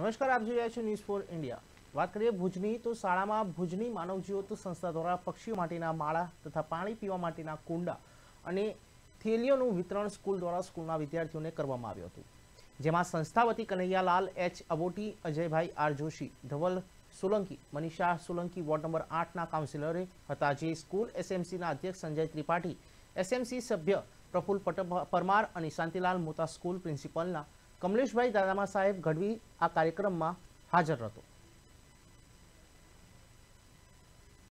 નમસ્કાર આપ જોઈ રહ્યા છો ન્યૂઝ ફોર ઇન્ડિયા વાત કરીએ ભુજની તો શાળામાં ભુજની માનવ જીવોત સંસ્થા દ્વારા પક્ષીઓ માટેના માળા તથા પાણી પીવા માટેના કુંડા અને થેલીઓનું વિતરણ સ્કૂલ દ્વારા સ્કૂલના વિદ્યાર્થીઓને કરવામાં આવ્યું હતું જેમાં સંસ્થા વતી Kanaiyalal H Aboti Ajaybhai R Joshi Dhaval Solanki Manisha Solanki ward number આઠના કાઉન્સિલરે હતા જે સ્કૂલ એસએમસીના અધ્યક્ષ સંજય ત્રિપાઠી એસએમસી સભ્ય પ્રફુલ પરમાર અને શાંતિલાલ મોતા સ્કૂલ પ્રિન્સિપલના કમલેશભાઈ દાદામા સાહેબ ગઢવી આ કાર્યક્રમમાં હાજર હતો